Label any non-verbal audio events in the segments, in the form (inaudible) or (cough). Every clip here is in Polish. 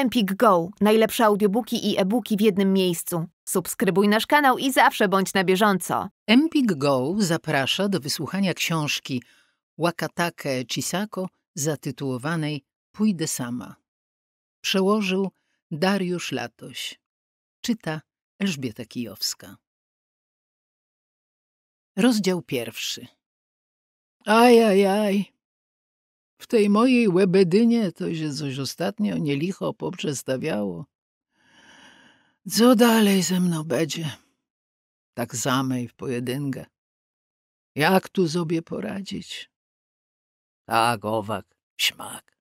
Empik Go. Najlepsze audiobooki i e-booki w jednym miejscu. Subskrybuj nasz kanał i zawsze bądź na bieżąco. Empik Go zaprasza do wysłuchania książki Wakatake Chisako zatytułowanej Pójdę sama. Przełożył Dariusz Latoś. Czyta Elżbieta Kijowska. Rozdział pierwszy. Ajajaj, w tej mojej łebedynie to się coś ostatnio nielicho poprzestawiało. Co dalej ze mną będzie? Tak samej w pojedynkę. Jak tu sobie poradzić? Tak, owak, śmak.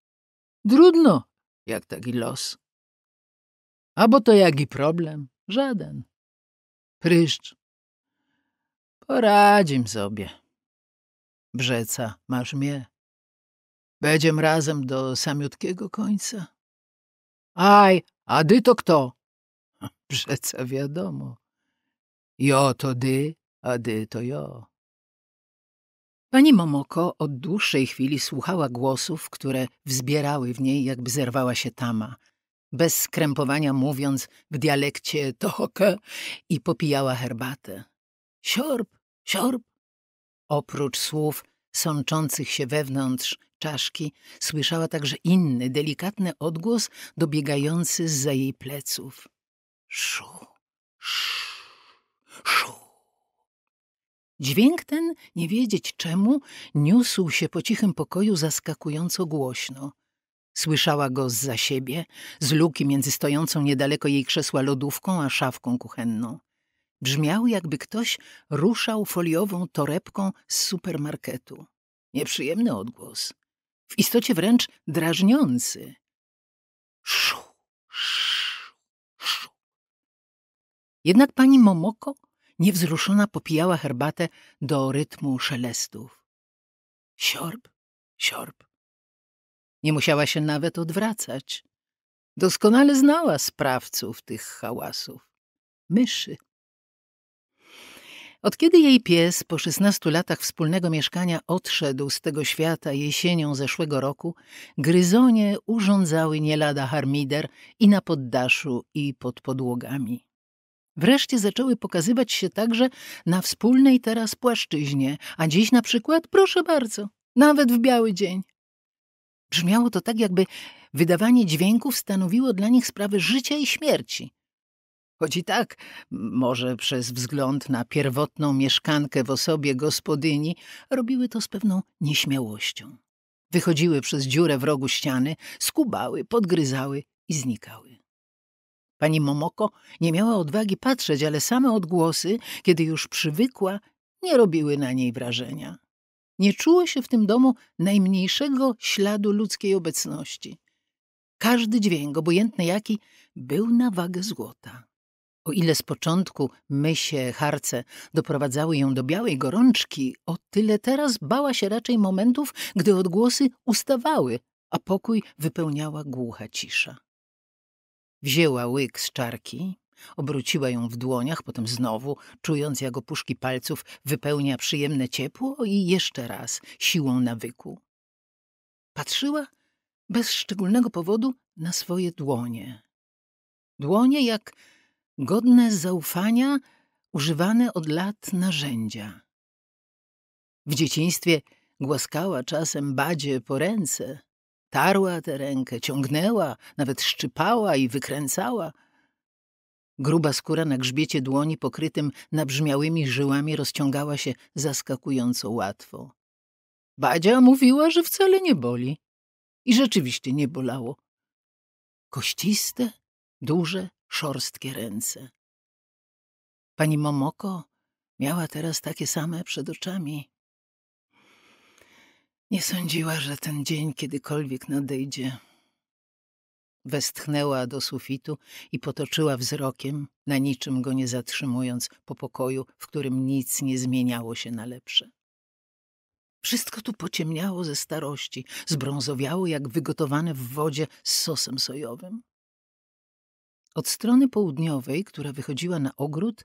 Trudno, jak taki los. Albo to jaki problem? Żaden. Pryszcz. Poradzim sobie. Brzeca, masz mnie. Będziemy razem do samiutkiego końca? Aj, a dy to kto? Przeca (laughs) wiadomo. Jo to dy, a dy to jo. Pani Momoko od dłuższej chwili słuchała głosów, które wzbierały w niej, jakby zerwała się tama, bez skrępowania mówiąc w dialekcie tohoke i popijała herbatę. Siorb, siorb. Oprócz słów sączących się wewnątrz czaszki, słyszała także inny, delikatny odgłos dobiegający z za jej pleców. Szu, szu, szu. Dźwięk ten, nie wiedzieć czemu, niósł się po cichym pokoju zaskakująco głośno. Słyszała go z za siebie, z luki między stojącą niedaleko jej krzesła lodówką a szafką kuchenną. Brzmiał, jakby ktoś ruszał foliową torebką z supermarketu. Nieprzyjemny odgłos, w istocie wręcz drażniący. Szu, szu, szu. Jednak pani Momoko niewzruszona popijała herbatę do rytmu szelestów. Siorb, siorb. Nie musiała się nawet odwracać. Doskonale znała sprawców tych hałasów. Myszy, od kiedy jej pies po 16 latach wspólnego mieszkania odszedł z tego świata jesienią zeszłego roku, gryzonie urządzały nie lada harmider i na poddaszu, i pod podłogami. Wreszcie zaczęły pokazywać się także na wspólnej teraz płaszczyźnie, a dziś na przykład, proszę bardzo, nawet w biały dzień. Brzmiało to tak, jakby wydawanie dźwięków stanowiło dla nich sprawę życia i śmierci, Choć i tak, może przez wzgląd na pierwotną mieszkankę w osobie gospodyni, robiły to z pewną nieśmiałością. Wychodziły przez dziurę w rogu ściany, skubały, podgryzały i znikały. Pani Momoko nie miała odwagi patrzeć, ale same odgłosy, kiedy już przywykła, nie robiły na niej wrażenia. Nie czuło się w tym domu najmniejszego śladu ludzkiej obecności. Każdy dźwięk, obojętny jaki, był na wagę złota. O ile z początku mysie, harce doprowadzały ją do białej gorączki, o tyle teraz bała się raczej momentów, gdy odgłosy ustawały, a pokój wypełniała głucha cisza. Wzięła łyk z czarki, obróciła ją w dłoniach, potem znowu, czując jak opuszki palców wypełnia przyjemne ciepło i jeszcze raz, siłą nawyku. Patrzyła bez szczególnego powodu na swoje dłonie. Dłonie jak godne zaufania, używane od lat narzędzia. W dzieciństwie głaskała czasem badzie po ręce, tarła tę rękę, ciągnęła, nawet szczypała i wykręcała. Gruba skóra na grzbiecie dłoni pokrytym nabrzmiałymi żyłami rozciągała się zaskakująco łatwo. Badzia mówiła, że wcale nie boli. I rzeczywiście nie bolało. Kościste, duże, szorstkie ręce. Pani Momoko miała teraz takie same przed oczami. Nie sądziła, że ten dzień kiedykolwiek nadejdzie. Westchnęła do sufitu i potoczyła wzrokiem, na niczym go nie zatrzymując, po pokoju, w którym nic nie zmieniało się na lepsze. Wszystko tu pociemniało ze starości, zbrązowiało jak wygotowane w wodzie z sosem sojowym. Od strony południowej, która wychodziła na ogród,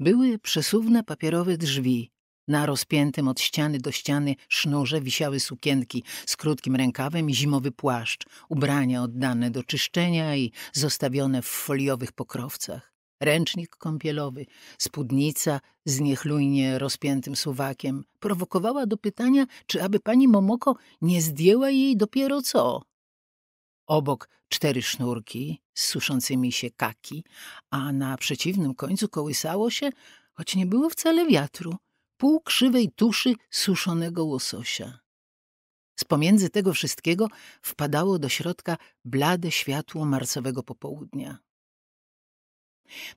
były przesuwne papierowe drzwi. Na rozpiętym od ściany do ściany sznurze wisiały sukienki z krótkim rękawem i zimowy płaszcz, ubrania oddane do czyszczenia i zostawione w foliowych pokrowcach. Ręcznik kąpielowy, spódnica z niechlujnie rozpiętym suwakiem prowokowała do pytania, czy aby pani Momoko nie zdjęła jej dopiero co, Obok cztery sznurki z suszącymi się kaki, a na przeciwnym końcu kołysało się, choć nie było wcale wiatru, pół krzywej tuszy suszonego łososia. Z pomiędzy tego wszystkiego wpadało do środka blade światło marcowego popołudnia.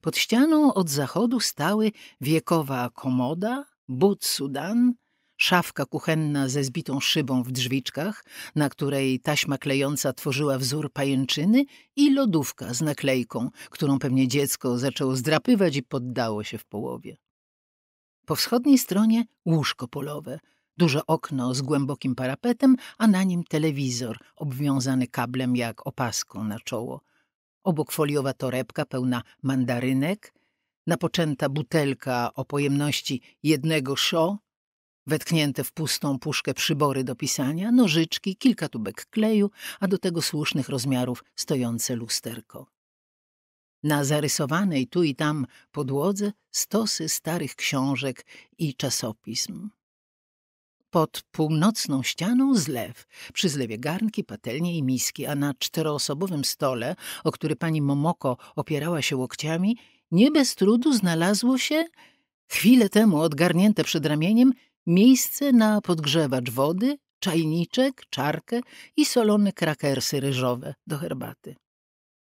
Pod ścianą od zachodu stały wiekowa komoda, but sudan, szafka kuchenna ze zbitą szybą w drzwiczkach, na której taśma klejąca tworzyła wzór pajęczyny i lodówka z naklejką, którą pewnie dziecko zaczęło zdrapywać i poddało się w połowie. Po wschodniej stronie łóżko polowe, duże okno z głębokim parapetem, a na nim telewizor obwiązany kablem jak opaską na czoło. Obok foliowa torebka pełna mandarynek, napoczęta butelka o pojemności jednego szo Wetknięte w pustą puszkę przybory do pisania, nożyczki, kilka tubek kleju, a do tego słusznych rozmiarów stojące lusterko. Na zarysowanej tu i tam podłodze stosy starych książek i czasopism. Pod północną ścianą zlew, przy zlewie garnki, patelnie i miski, a na czteroosobowym stole, o który pani Momoko opierała się łokciami, nie bez trudu znalazło się, chwilę temu odgarnięte przed ramieniem, Miejsce na podgrzewacz wody, czajniczek, czarkę i solone krakersy ryżowe do herbaty.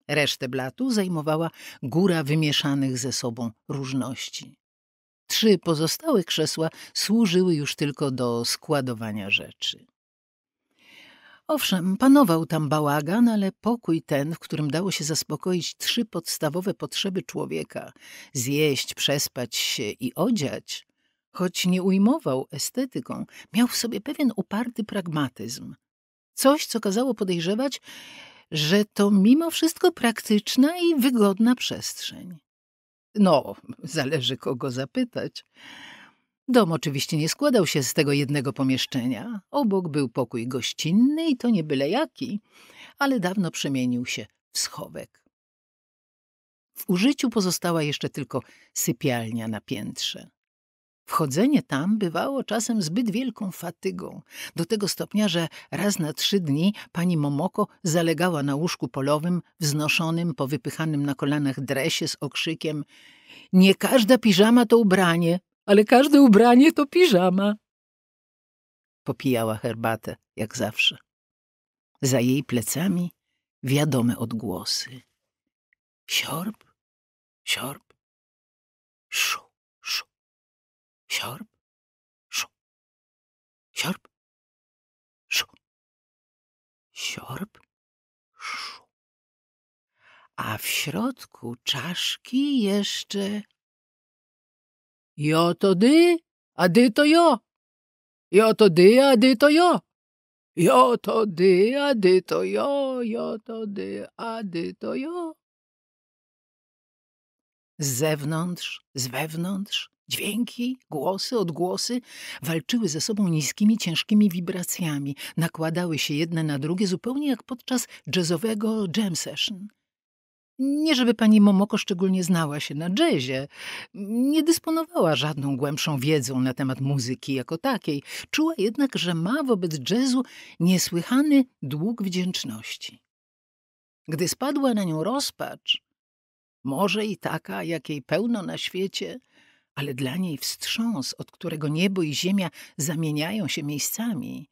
Resztę blatu zajmowała góra wymieszanych ze sobą różności. Trzy pozostałe krzesła służyły już tylko do składowania rzeczy. Owszem, panował tam bałagan, ale pokój ten, w którym dało się zaspokoić trzy podstawowe potrzeby człowieka zjeść, przespać się i odziać Choć nie ujmował estetyką, miał w sobie pewien uparty pragmatyzm. Coś, co kazało podejrzewać, że to mimo wszystko praktyczna i wygodna przestrzeń. No, zależy kogo zapytać. Dom oczywiście nie składał się z tego jednego pomieszczenia. Obok był pokój gościnny i to nie byle jaki, ale dawno przemienił się w schowek. W użyciu pozostała jeszcze tylko sypialnia na piętrze. Wchodzenie tam bywało czasem zbyt wielką fatygą, do tego stopnia, że raz na trzy dni pani Momoko zalegała na łóżku polowym, wznoszonym po wypychanym na kolanach dresie z okrzykiem Nie każda piżama to ubranie, ale każde ubranie to piżama. Popijała herbatę, jak zawsze. Za jej plecami wiadome odgłosy. Siorb, siorb, szu. Siorb, szu. Siorb, szu. Siorb, szu. A w środku czaszki jeszcze... Jo to dy, a dy to jo. Jo to dy, a dy to jo. Jo to dy, a dy to jo, jo to dy, a dy to jo. Z zewnątrz, z wewnątrz, Dźwięki, głosy, odgłosy walczyły ze sobą niskimi, ciężkimi wibracjami, nakładały się jedne na drugie, zupełnie jak podczas jazzowego jam session. Nie żeby pani Momoko szczególnie znała się na jazzie, nie dysponowała żadną głębszą wiedzą na temat muzyki jako takiej, czuła jednak, że ma wobec jazzu niesłychany dług wdzięczności. Gdy spadła na nią rozpacz, może i taka, jakiej pełno na świecie – ale dla niej wstrząs, od którego niebo i ziemia zamieniają się miejscami.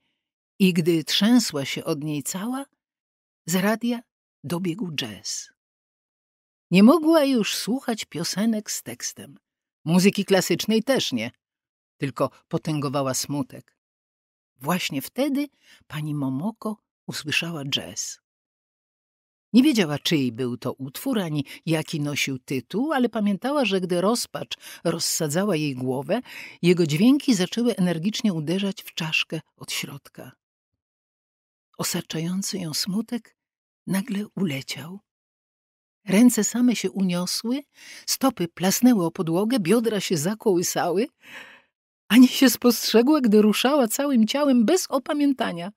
I gdy trzęsła się od niej cała, z radia dobiegł jazz. Nie mogła już słuchać piosenek z tekstem. Muzyki klasycznej też nie, tylko potęgowała smutek. Właśnie wtedy pani Momoko usłyszała jazz. Nie wiedziała, czyj był to utwór, ani jaki nosił tytuł, ale pamiętała, że gdy rozpacz rozsadzała jej głowę, jego dźwięki zaczęły energicznie uderzać w czaszkę od środka. Osaczający ją smutek nagle uleciał. Ręce same się uniosły, stopy plasnęły o podłogę, biodra się zakołysały. Ani się spostrzegła, gdy ruszała całym ciałem bez opamiętania.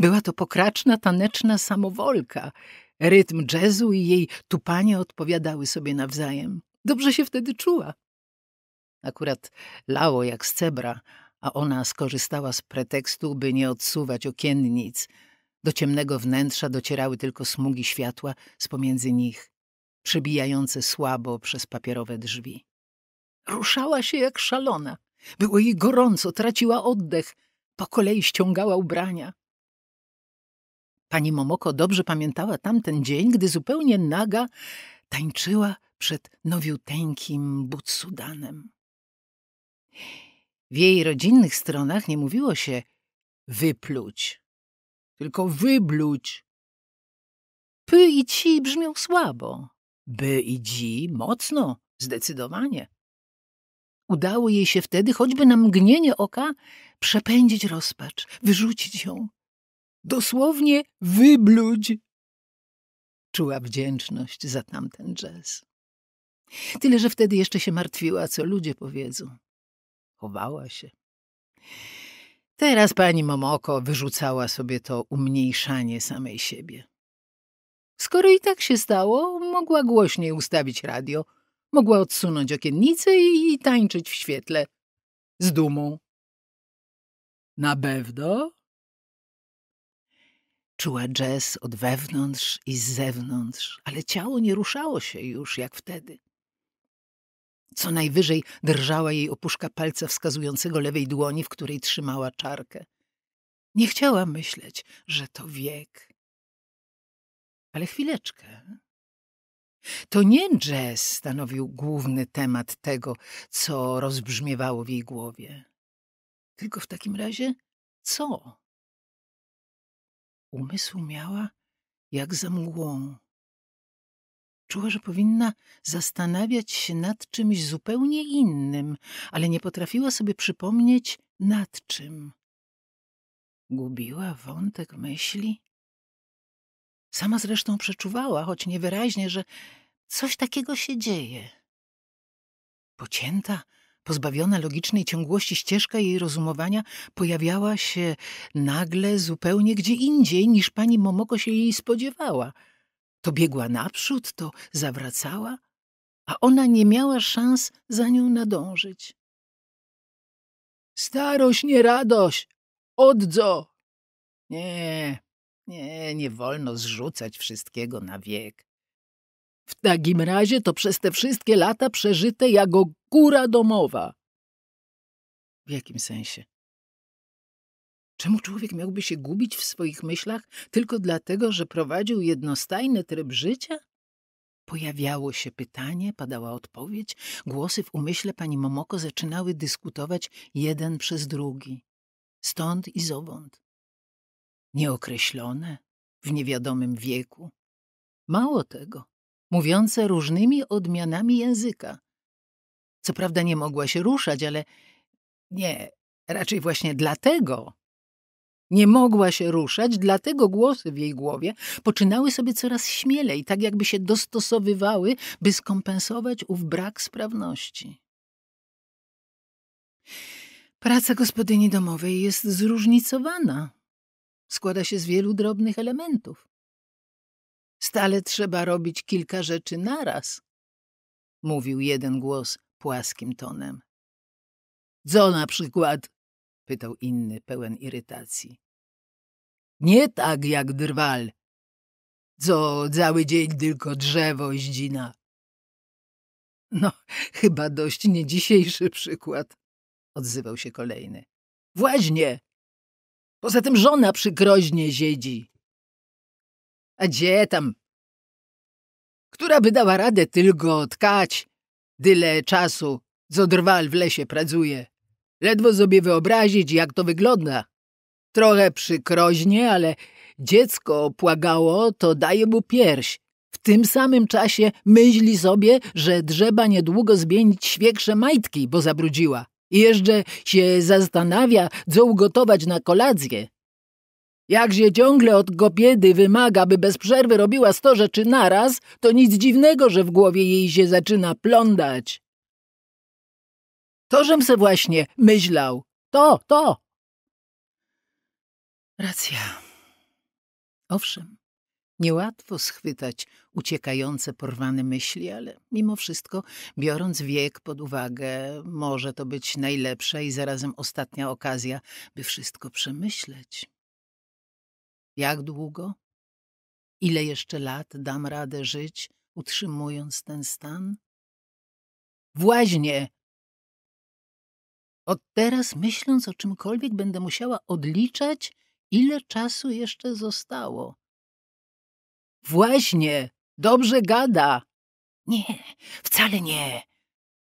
Była to pokraczna, taneczna samowolka. Rytm jazzu i jej tupanie odpowiadały sobie nawzajem. Dobrze się wtedy czuła. Akurat lało jak z cebra, a ona skorzystała z pretekstu, by nie odsuwać okiennic. Do ciemnego wnętrza docierały tylko smugi światła z pomiędzy nich, przebijające słabo przez papierowe drzwi. Ruszała się jak szalona. Było jej gorąco, traciła oddech. Po kolei ściągała ubrania. Pani Momoko dobrze pamiętała tamten dzień, gdy zupełnie naga tańczyła przed nowiuteńkim Butsudanem. W jej rodzinnych stronach nie mówiło się wypluć, tylko wybluć. Py i ci brzmią słabo, by i dzi mocno, zdecydowanie. Udało jej się wtedy choćby na mgnienie oka przepędzić rozpacz, wyrzucić ją, Dosłownie wybludź. Czuła wdzięczność za tamten jazz. Tyle, że wtedy jeszcze się martwiła, co ludzie powiedzą. Chowała się. Teraz pani Momoko wyrzucała sobie to umniejszanie samej siebie. Skoro i tak się stało, mogła głośniej ustawić radio, mogła odsunąć okiennicę i, i tańczyć w świetle. Z dumą. Na pewno? Czuła jazz od wewnątrz i z zewnątrz, ale ciało nie ruszało się już jak wtedy. Co najwyżej drżała jej opuszka palca wskazującego lewej dłoni, w której trzymała czarkę. Nie chciała myśleć, że to wiek. Ale chwileczkę. To nie jazz stanowił główny temat tego, co rozbrzmiewało w jej głowie. Tylko w takim razie co? Umysł miała jak za mgłą. Czuła, że powinna zastanawiać się nad czymś zupełnie innym, ale nie potrafiła sobie przypomnieć nad czym. Gubiła wątek myśli. Sama zresztą przeczuwała, choć niewyraźnie, że coś takiego się dzieje. Pocięta pozbawiona logicznej ciągłości ścieżka jej rozumowania pojawiała się nagle zupełnie gdzie indziej niż pani Momoko się jej spodziewała. To biegła naprzód, to zawracała, a ona nie miała szans za nią nadążyć. Starość nie radość! Oddzo! Nie, nie, nie wolno zrzucać wszystkiego na wiek. W takim razie to przez te wszystkie lata przeżyte ja go Góra domowa. W jakim sensie? Czemu człowiek miałby się gubić w swoich myślach tylko dlatego, że prowadził jednostajny tryb życia? Pojawiało się pytanie, padała odpowiedź, głosy w umyśle pani Momoko zaczynały dyskutować jeden przez drugi. Stąd i zowąd. Nieokreślone, w niewiadomym wieku. Mało tego, mówiące różnymi odmianami języka, co prawda nie mogła się ruszać, ale nie, raczej właśnie dlatego. Nie mogła się ruszać, dlatego głosy w jej głowie poczynały sobie coraz śmielej, tak jakby się dostosowywały, by skompensować ów brak sprawności. Praca gospodyni domowej jest zróżnicowana. Składa się z wielu drobnych elementów. Stale trzeba robić kilka rzeczy naraz, mówił jeden głos płaskim tonem. Co na przykład? pytał inny, pełen irytacji. Nie tak jak drwal. Co cały dzień tylko drzewo zdzina. No, chyba dość nie dzisiejszy przykład, odzywał się kolejny. Właśnie! Poza tym żona przykroźnie ziedzi. A gdzie tam? Która by dała radę tylko tkać Tyle czasu, co drwal w lesie pracuje. Ledwo sobie wyobrazić, jak to wygląda. Trochę przykroźnie, ale dziecko płagało, to daje mu pierś. W tym samym czasie myśli sobie, że drzeba niedługo zmienić świekrze majtki, bo zabrudziła. I jeszcze się zastanawia, co ugotować na kolację. Jakże ciągle od kobiety wymaga, by bez przerwy robiła sto rzeczy naraz, to nic dziwnego, że w głowie jej się zaczyna plądać. To, żem se właśnie myślał. To, to. Racja. Owszem, niełatwo schwytać uciekające porwane myśli, ale mimo wszystko, biorąc wiek pod uwagę, może to być najlepsza i zarazem ostatnia okazja, by wszystko przemyśleć. Jak długo? Ile jeszcze lat dam radę żyć, utrzymując ten stan? Właśnie! Od teraz, myśląc o czymkolwiek, będę musiała odliczać, ile czasu jeszcze zostało. Właśnie! Dobrze gada! Nie, wcale nie!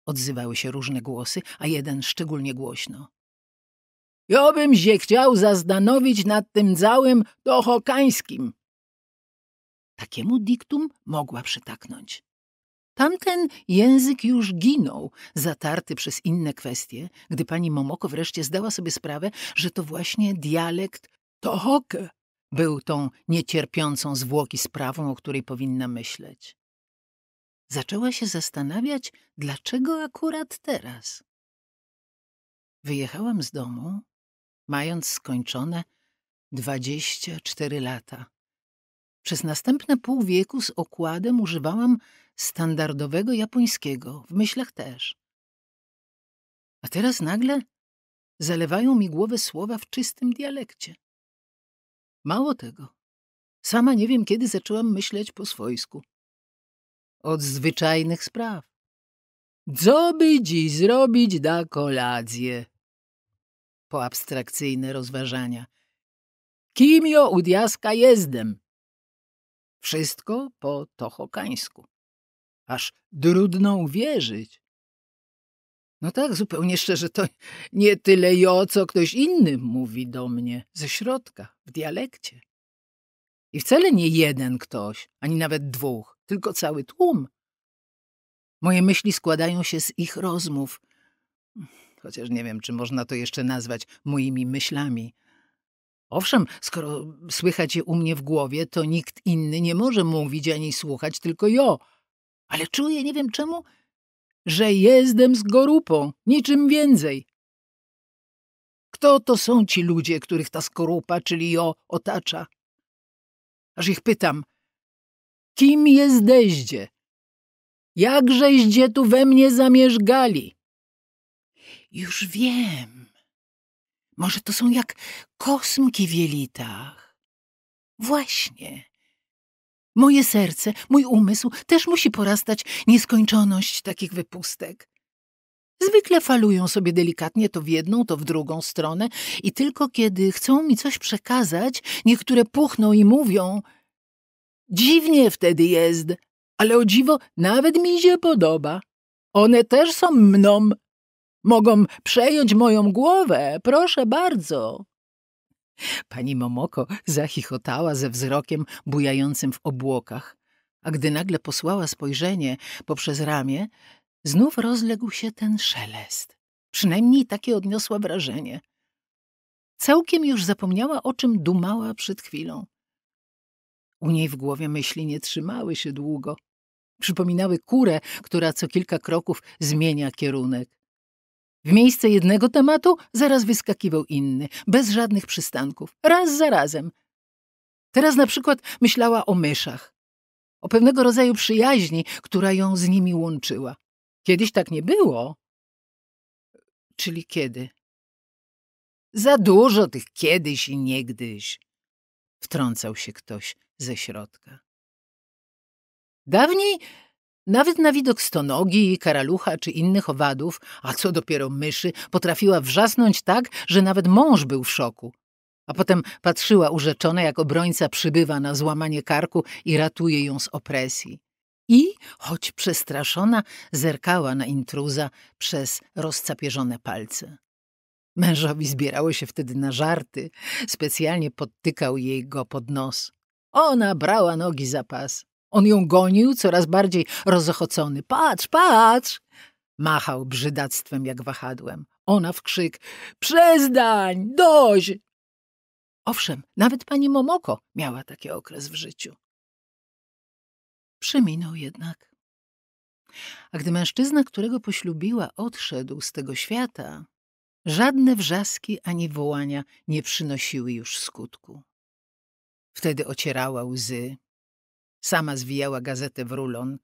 Odzywały się różne głosy, a jeden szczególnie głośno. Ja bym się chciał zastanowić nad tym całym tohokańskim. Takiemu diktum mogła przytaknąć. Tamten język już ginął, zatarty przez inne kwestie, gdy pani Momoko wreszcie zdała sobie sprawę, że to właśnie dialekt Tohoke był tą niecierpiącą zwłoki sprawą, o której powinna myśleć. Zaczęła się zastanawiać, dlaczego akurat teraz. Wyjechałam z domu mając skończone 24 lata. Przez następne pół wieku z okładem używałam standardowego japońskiego, w myślach też. A teraz nagle zalewają mi głowę słowa w czystym dialekcie. Mało tego, sama nie wiem, kiedy zaczęłam myśleć po swojsku. Od zwyczajnych spraw. Co by dziś zrobić na kolację? po abstrakcyjne rozważania. Kim ja u diaska Wszystko po tochokańsku. Aż trudno uwierzyć. No tak, zupełnie szczerze, to nie tyle jo, co ktoś inny mówi do mnie ze środka, w dialekcie. I wcale nie jeden ktoś, ani nawet dwóch, tylko cały tłum. Moje myśli składają się z ich rozmów chociaż nie wiem, czy można to jeszcze nazwać moimi myślami. Owszem, skoro słychać je u mnie w głowie, to nikt inny nie może mówić ani słuchać, tylko ja. Ale czuję, nie wiem czemu, że jestem z gorupą, niczym więcej. Kto to są ci ludzie, których ta skorupa, czyli jo, otacza? Aż ich pytam, kim jesteście? Jakżeście tu we mnie zamierzgali? Już wiem. Może to są jak kosmki w jelitach. Właśnie. Moje serce, mój umysł też musi porastać nieskończoność takich wypustek. Zwykle falują sobie delikatnie to w jedną, to w drugą stronę i tylko kiedy chcą mi coś przekazać, niektóre puchną i mówią. Dziwnie wtedy jest, ale o dziwo nawet mi się podoba. One też są mną, Mogą przejąć moją głowę, proszę bardzo. Pani Momoko zachichotała ze wzrokiem bujającym w obłokach, a gdy nagle posłała spojrzenie poprzez ramię, znów rozległ się ten szelest. Przynajmniej takie odniosła wrażenie. Całkiem już zapomniała, o czym dumała przed chwilą. U niej w głowie myśli nie trzymały się długo. Przypominały kurę, która co kilka kroków zmienia kierunek. W miejsce jednego tematu zaraz wyskakiwał inny, bez żadnych przystanków, raz za razem. Teraz na przykład myślała o myszach, o pewnego rodzaju przyjaźni, która ją z nimi łączyła. Kiedyś tak nie było. Czyli kiedy? Za dużo tych kiedyś i niegdyś, wtrącał się ktoś ze środka. Dawniej nawet na widok stonogi, karalucha czy innych owadów, a co dopiero myszy, potrafiła wrzasnąć tak, że nawet mąż był w szoku. A potem patrzyła urzeczona, jak obrońca przybywa na złamanie karku i ratuje ją z opresji. I, choć przestraszona, zerkała na intruza przez rozcapierzone palce. Mężowi zbierało się wtedy na żarty. Specjalnie podtykał jej go pod nos. Ona brała nogi za pas. On ją gonił, coraz bardziej rozochocony. Patrz, patrz! Machał brzydactwem jak wahadłem. Ona w krzyk. Przezdań! Dość! Owszem, nawet pani Momoko miała taki okres w życiu. Przeminął jednak. A gdy mężczyzna, którego poślubiła, odszedł z tego świata, żadne wrzaski ani wołania nie przynosiły już skutku. Wtedy ocierała łzy, Sama zwijała gazetę w rulon.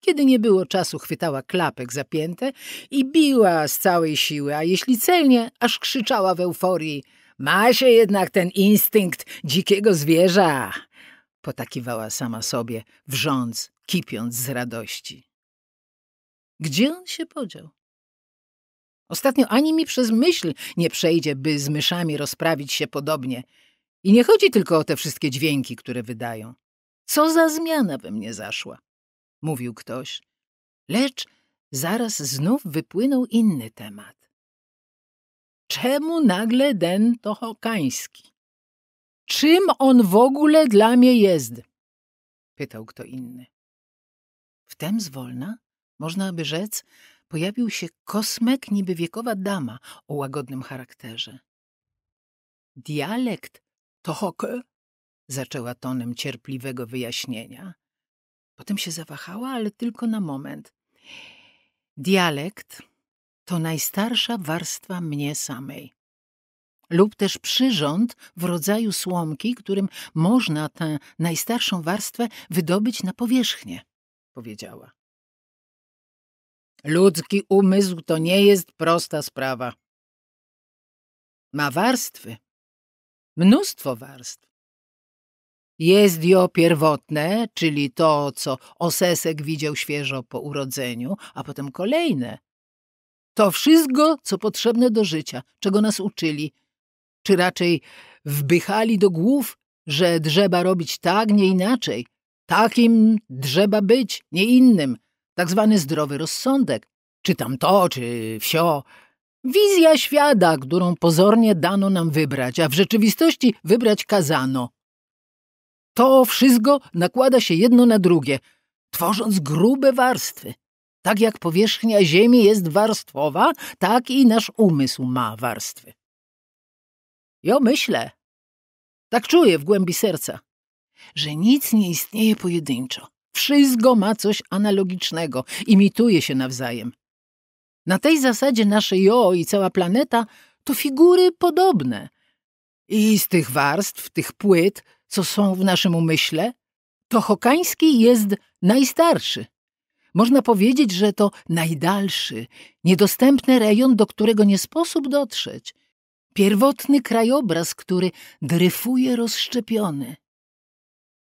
Kiedy nie było czasu, chwytała klapek zapięte i biła z całej siły, a jeśli celnie, aż krzyczała w euforii. Ma się jednak ten instynkt dzikiego zwierza! Potakiwała sama sobie, wrząc, kipiąc z radości. Gdzie on się podział? Ostatnio ani mi przez myśl nie przejdzie, by z myszami rozprawić się podobnie. I nie chodzi tylko o te wszystkie dźwięki, które wydają. Co za zmiana we mnie zaszła? Mówił ktoś. Lecz zaraz znów wypłynął inny temat. Czemu nagle den to hokański? Czym on w ogóle dla mnie jest? Pytał kto inny. Wtem zwolna, można by rzec, pojawił się kosmek niby wiekowa dama o łagodnym charakterze. Dialekt to zaczęła tonem cierpliwego wyjaśnienia. Potem się zawahała, ale tylko na moment. Dialekt to najstarsza warstwa mnie samej. Lub też przyrząd w rodzaju słomki, którym można tę najstarszą warstwę wydobyć na powierzchnię, powiedziała. Ludzki umysł to nie jest prosta sprawa. Ma warstwy, mnóstwo warstw. Jest jo pierwotne, czyli to, co osesek widział świeżo po urodzeniu, a potem kolejne. To wszystko, co potrzebne do życia, czego nas uczyli, czy raczej wbychali do głów, że drzeba robić tak, nie inaczej. Takim drzeba być, nie innym. Tak zwany zdrowy rozsądek. Czy tam to, czy wsio. Wizja świata, którą pozornie dano nam wybrać, a w rzeczywistości wybrać kazano. To wszystko nakłada się jedno na drugie, tworząc grube warstwy. Tak jak powierzchnia Ziemi jest warstwowa, tak i nasz umysł ma warstwy. Ja myślę, tak czuję w głębi serca, że nic nie istnieje pojedynczo. Wszystko ma coś analogicznego, imituje się nawzajem. Na tej zasadzie nasze jo i cała planeta to figury podobne. I z tych warstw, tych płyt co są w naszym umyśle, to hokański jest najstarszy. Można powiedzieć, że to najdalszy, niedostępny rejon, do którego nie sposób dotrzeć. Pierwotny krajobraz, który dryfuje rozszczepiony.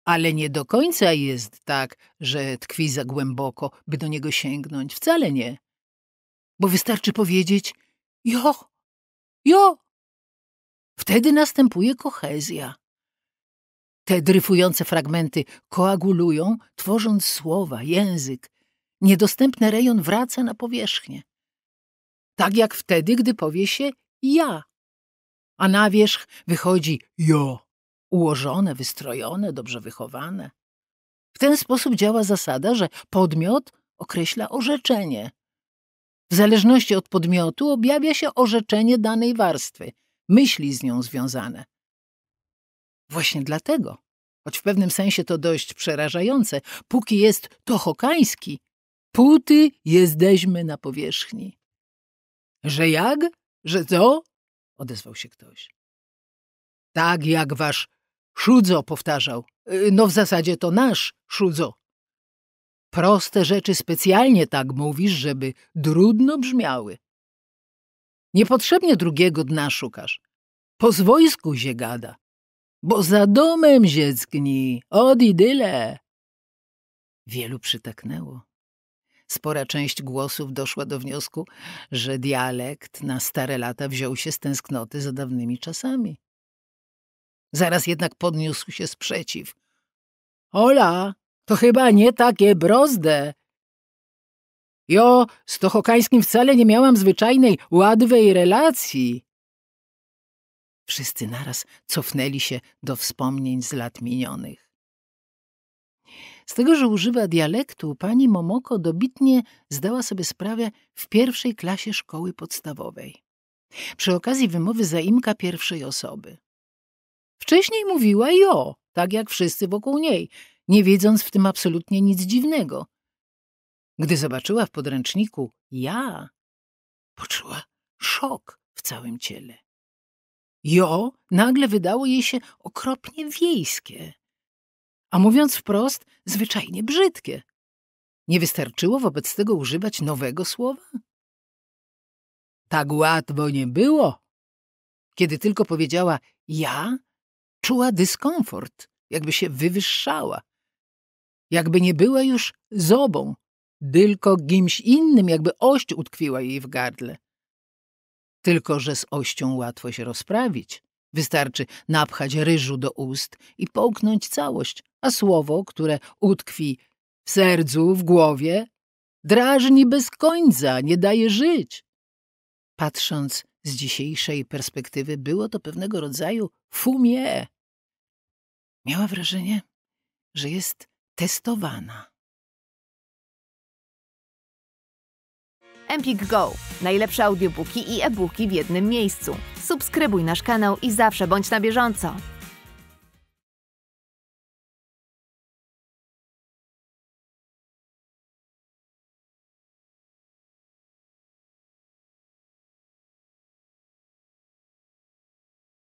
Ale nie do końca jest tak, że tkwi za głęboko, by do niego sięgnąć. Wcale nie. Bo wystarczy powiedzieć jo, jo. Wtedy następuje kohezja. Te dryfujące fragmenty koagulują, tworząc słowa, język. Niedostępny rejon wraca na powierzchnię. Tak jak wtedy, gdy powie się ja, a na wierzch wychodzi jo, ułożone, wystrojone, dobrze wychowane. W ten sposób działa zasada, że podmiot określa orzeczenie. W zależności od podmiotu objawia się orzeczenie danej warstwy, myśli z nią związane. Właśnie dlatego, choć w pewnym sensie to dość przerażające, póki jest to hokański, póty jesteśmy na powierzchni. Że jak? Że co? odezwał się ktoś. Tak jak wasz szudzo powtarzał. Y, no w zasadzie to nasz szudzo. Proste rzeczy specjalnie tak mówisz, żeby drudno brzmiały. Niepotrzebnie drugiego dna szukasz. Po zwojsku się gada bo za domem ziecgnij, od idyle. Wielu przytaknęło. Spora część głosów doszła do wniosku, że dialekt na stare lata wziął się z tęsknoty za dawnymi czasami. Zaraz jednak podniósł się sprzeciw. Ola, to chyba nie takie brozdę. Jo, z Tochokańskim wcale nie miałam zwyczajnej, ładwej relacji. Wszyscy naraz cofnęli się do wspomnień z lat minionych. Z tego, że używa dialektu, pani Momoko dobitnie zdała sobie sprawę w pierwszej klasie szkoły podstawowej. Przy okazji wymowy zaimka pierwszej osoby. Wcześniej mówiła o, tak jak wszyscy wokół niej, nie wiedząc w tym absolutnie nic dziwnego. Gdy zobaczyła w podręczniku ja, poczuła szok w całym ciele. Jo nagle wydało jej się okropnie wiejskie, a mówiąc wprost, zwyczajnie brzydkie. Nie wystarczyło wobec tego używać nowego słowa? Tak łatwo nie było. Kiedy tylko powiedziała ja, czuła dyskomfort, jakby się wywyższała. Jakby nie była już zobą, tylko kimś innym, jakby ość utkwiła jej w gardle. Tylko, że z ością łatwo się rozprawić. Wystarczy napchać ryżu do ust i połknąć całość, a słowo, które utkwi w sercu, w głowie, drażni bez końca, nie daje żyć. Patrząc z dzisiejszej perspektywy, było to pewnego rodzaju fumie. Miała wrażenie, że jest testowana. Empik Go. Najlepsze audiobooki i e-booki w jednym miejscu. Subskrybuj nasz kanał i zawsze bądź na bieżąco.